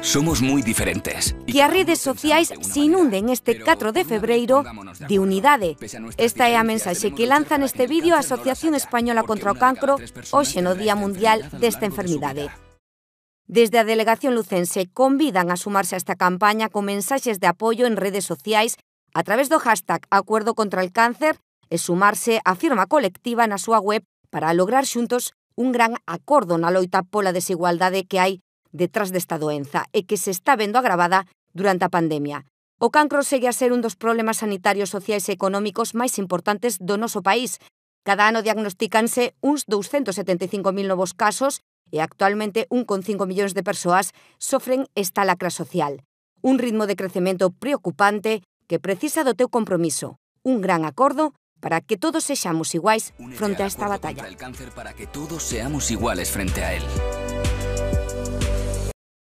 Somos moi diferentes. Que as redes sociais se inunden este 4 de febreiro de unidade. Esta é a mensaxe que lanza neste vídeo a Asociación Española contra o Cancro hoxe no Día Mundial desta enfermidade. Desde a Delegación Lucense convidan a sumarse a esta campaña con mensaxes de apoio en redes sociais a través do hashtag Acuerdo contra el Cáncer e sumarse á firma colectiva na súa web para lograr xuntos un gran acordo na loita pola desigualdade que hai detrás desta doenza e que se está vendo agravada durante a pandemia. O cancro segue a ser un dos problemas sanitarios, sociais e económicos máis importantes do noso país. Cada ano diagnosticanse uns 275.000 novos casos e actualmente 1,5 millóns de persoas sofren esta lacra social. Un ritmo de crecemento preocupante que precisa do teu compromiso, un gran acordo para que todos sexamos iguais fronte a esta batalla. El cáncer para que todos seamos iguales frente a él.